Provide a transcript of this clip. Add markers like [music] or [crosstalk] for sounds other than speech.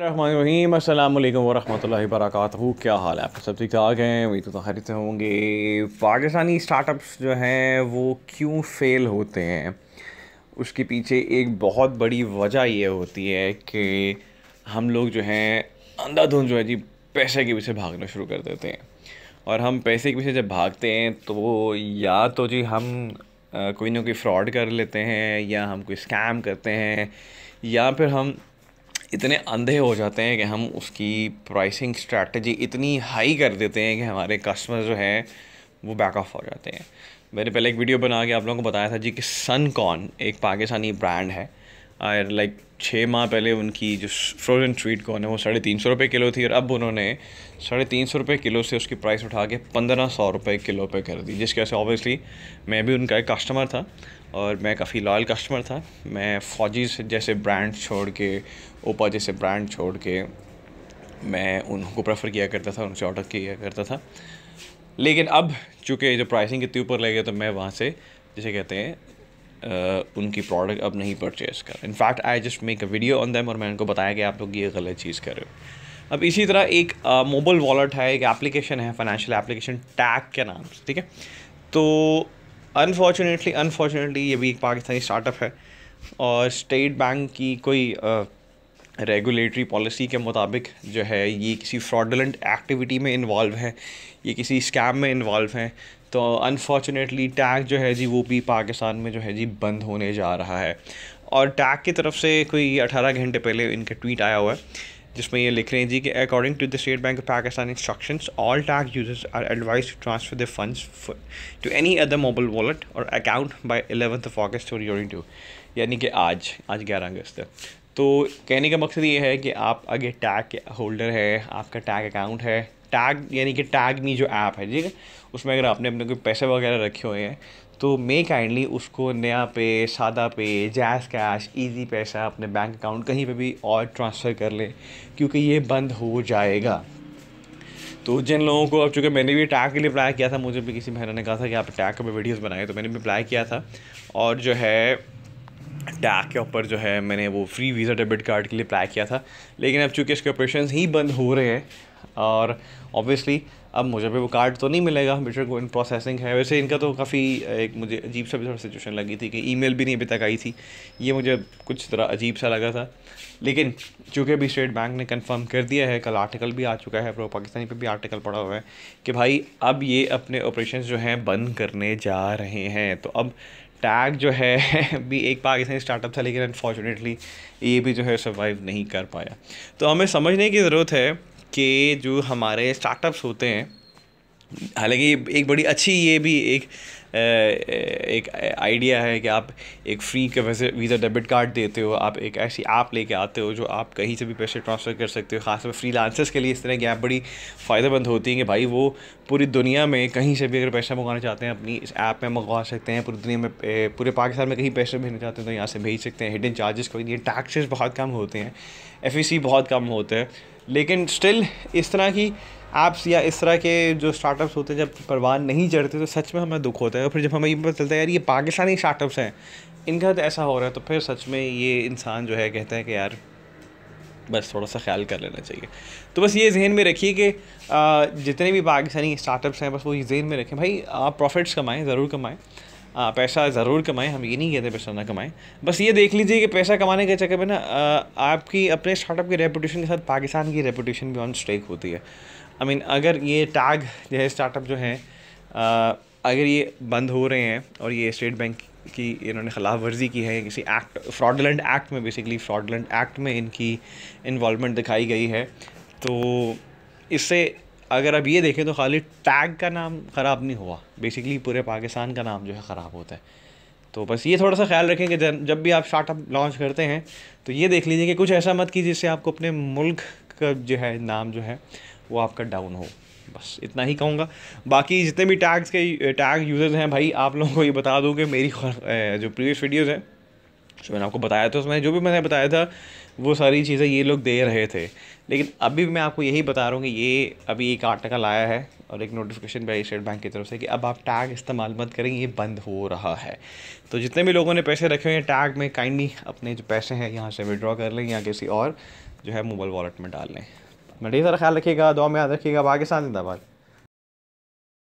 रहीम अल्लाम वरहमल वरक क्या हाल है आप सब ठीक ठाक हैं वही तो खरीद से होंगे पाकिस्तानी स्टार्टअप्स जो हैं वो क्यों फेल होते हैं उसके पीछे एक बहुत बड़ी वजह यह होती है कि हम लोग जो हैं अंधाधुंध जो है जी पैसे के पीछे भागना शुरू कर देते हैं और हम पैसे के पीछे जब भागते हैं तो या तो जी हम कोई ना कोई फ्रॉड कर लेते हैं या हम कोई स्कैम करते हैं या फिर हम इतने अंधे हो जाते हैं कि हम उसकी प्राइसिंग स्ट्रैटेजी इतनी हाई कर देते हैं कि हमारे कस्टमर जो हैं वो बैक ऑफ हो जाते हैं मैंने पहले एक वीडियो बना के आप लोगों को बताया था जी कि सन कॉन एक पाकिस्तानी ब्रांड है और लाइक छः माह पहले उनकी जो फ्रोजन ट्रीट कॉर्न है वो साढ़े तीन सौ रुपये किलो थी और अब उन्होंने साढ़े तीन सौ रुपये किलो से उसकी प्राइस उठा के पंद्रह सौ रुपये किलो पे कर दी जिसकी वजह से ऑब्वियसली मैं भी उनका एक कस्टमर था और मैं काफ़ी लॉयल कस्टमर था मैं फौजी जैसे ब्रांड छोड़ के ओपा जैसे ब्रांड छोड़ के मैं उनको प्रेफर किया करता था उनसे ऑर्डर किया करता था लेकिन अब चूँकि जो प्राइसिंग इतनी ऊपर लगे तो मैं वहाँ से जैसे कहते हैं उनकी प्रोडक्ट अब नहीं परचेज़ कर in fact I just make a video on them और मैंने उनको बताया कि आप लोग ये गलत चीज़ कर रहे हो अब इसी तरह एक मोबाइल वॉलेट है एक एप्लीकेशन है फाइनेंशियल एप्लीकेशन टैग के नाम से ठीक है तो अनफॉर्चुनेटली अनफॉर्चुनेटली ये भी एक पाकिस्तानी स्टार्टअप है और स्टेट बैंक की कोई uh, रेगुलेटरी पॉलिसी के मुताबिक जो है ये किसी फ्रॉडलेंट एक्टिविटी में इन्वॉल्व है ये किसी स्कैम में इन्वॉल्व हैं तो अनफॉर्चुनेटली टैग जो है जी वो भी पाकिस्तान में जो है जी बंद होने जा रहा है और टैग की तरफ से कोई 18 घंटे पहले इनका ट्वीट आया हुआ है जिसमें ये लिख रहे हैं जी कि according to the State Bank of Pakistan instructions all tag users are advise to transfer the funds to any other mobile wallet और account by eleventh of August और यूरिंग टू यानी कि आज आज ग्यारह अगस्त तो कहने का मकसद ये है कि आप आगे टैग होल्डर है आपका टैग अकाउंट है टैग यानी कि टैग मी जो ऐप है ठीक है उसमें अगर आपने अपने कोई पैसे वगैरह रखे हुए हैं तो मे काइंडली उसको नया पे सादा पे जैस कैश इजी पैसा अपने बैंक अकाउंट कहीं पे भी और ट्रांसफ़र कर लें क्योंकि ये बंद हो जाएगा तो जिन लोगों को अब चूँकि मैंने भी टैग के लिए अप्लाई किया था मुझे भी किसी महिला ने कहा था कि आप टैग पे वीडियोस बनाए तो मैंने भी अप्लाई किया था और जो है टैग के ऊपर जो है मैंने वो फ्री वीज़ा डेबिट कार्ड के लिए अप्लाई किया था लेकिन अब चूंकि इसके ऑपरेशन ही बंद हो रहे हैं और ऑब्वियसली अब मुझे भी वो कार्ड तो नहीं मिलेगा बेटर को इन प्रोसेसिंग है वैसे इनका तो काफ़ी एक मुझे अजीब सा भी सिचुएशन लगी थी कि ईमेल भी नहीं अभी तक आई थी ये मुझे कुछ तरह अजीब सा लगा था लेकिन चूँकि अभी स्टेट बैंक ने कंफर्म कर दिया है कल आर्टिकल भी आ चुका है पाकिस्तानी पे भी आर्टिकल पड़ा हुआ है कि भाई अब ये अपने ऑपरेशन जो हैं बंद करने जा रहे हैं तो अब टैग जो है [laughs] भी एक पाकिस्तानी स्टार्टअप था लेकिन अनफॉर्चुनेटली ये भी जो है सर्वाइव नहीं कर पाया तो हमें समझने की ज़रूरत है कि जो हमारे स्टार्टअप्स होते हैं हालांकि एक बड़ी अच्छी ये भी एक एक आइडिया है कि आप एक फ्री के वैसे वीज़ा डेबिट कार्ड देते हो आप एक ऐसी ऐप लेके आते हो जो आप कहीं से भी पैसे ट्रांसफ़र कर सकते हो खासकर फ्री लांसर्स के लिए इस तरह की ऐप बड़ी फ़ायदेमंद होती है कि भाई वो पूरी दुनिया में कहीं से भी अगर पैसा मंगाना चाहते हैं अपनी इस ऐप में मंगवा सकते हैं पूरी दुनिया में पूरे पाकिस्तान में कहीं पैसे भेजना चाहते हैं तो यहाँ से भेज सकते हैं हिडन चार्जेस कोई नहीं टैक्सेस बहुत कम होते हैं एफ e बहुत कम होते हैं लेकिन स्टिल इस तरह की ऐप्स या इस तरह के जो स्टार्टअप्स होते हैं जब परवान नहीं चढ़ते तो सच में हमें दुख होता है और फिर जब हमें ये पता चलता है यार ये पाकिस्तानी स्टार्टअप्स हैं इनका तो ऐसा हो रहा है तो फिर सच में ये इंसान जो है कहता है कि यार बस थोड़ा सा ख्याल कर लेना चाहिए तो बस ये जहन में रखिए कि जितने भी पाकिस्तानी स्टार्टअप्स हैं बस वो ये जहन में रखें भाई आप प्रॉफिट्स कमाएँ ज़रूर कमाएँ पैसा ज़रूर कमाएं हम ये नहीं कहते पैसा ना कमाएं बस ये देख लीजिए कि पैसा कमाने के चक्कर में ना आपकी अपने स्टार्टअप की रेपूटेशन के साथ पाकिस्तान की रेपूटेशन भी ऑन स्टेक होती है आई मीन अगर ये टैग जो है स्टार्टअप जो है अगर ये बंद हो रहे हैं और ये स्टेट बैंक की इन्होंने खिलाफ वर्जी की है किसी एक्ट फ्रॉडलेंट एक्ट में बेसिकली फ्रॉडलेंट एक्ट में इनकी इन्वॉलमेंट दिखाई गई है तो इससे अगर आप ये देखें तो खाली टैग का नाम ख़राब नहीं हुआ बेसिकली पूरे पाकिस्तान का नाम जो है ख़राब होता है तो बस ये थोड़ा सा ख्याल रखें कि जब भी आप स्टार्टअप लॉन्च करते हैं तो ये देख लीजिए कि कुछ ऐसा मत कीजिए जिससे आपको अपने मुल्क का जो है नाम जो है वो आपका डाउन हो बस इतना ही कहूँगा बाकी जितने भी टैग्स के टैग यूज़र्स हैं भाई आप लोगों को ये बता दूँ कि मेरी जो प्रीवियस वीडियोज़ हैं जो मैंने आपको बताया था उसमें जो भी मैंने बताया था वो सारी चीज़ें ये लोग दे रहे थे लेकिन अभी भी मैं आपको यही बता रहा हूँ कि ये अभी एक आर्टिकल आया है और एक नोटिफिकेशन भी आई स्टेट बैंक की तरफ से कि अब आप टैग इस्तेमाल मत करें ये बंद हो रहा है तो जितने भी लोगों ने पैसे रखे हुए हैं टैग में काइंडली अपने जो पैसे हैं यहाँ से विड्रॉ कर लें या किसी और जो है मोबाइल वॉलेट में डाल लें ढेर सारा ख्याल रखिएगा दुआ में याद रखिएगा पाकिस्तान जिंदाबाद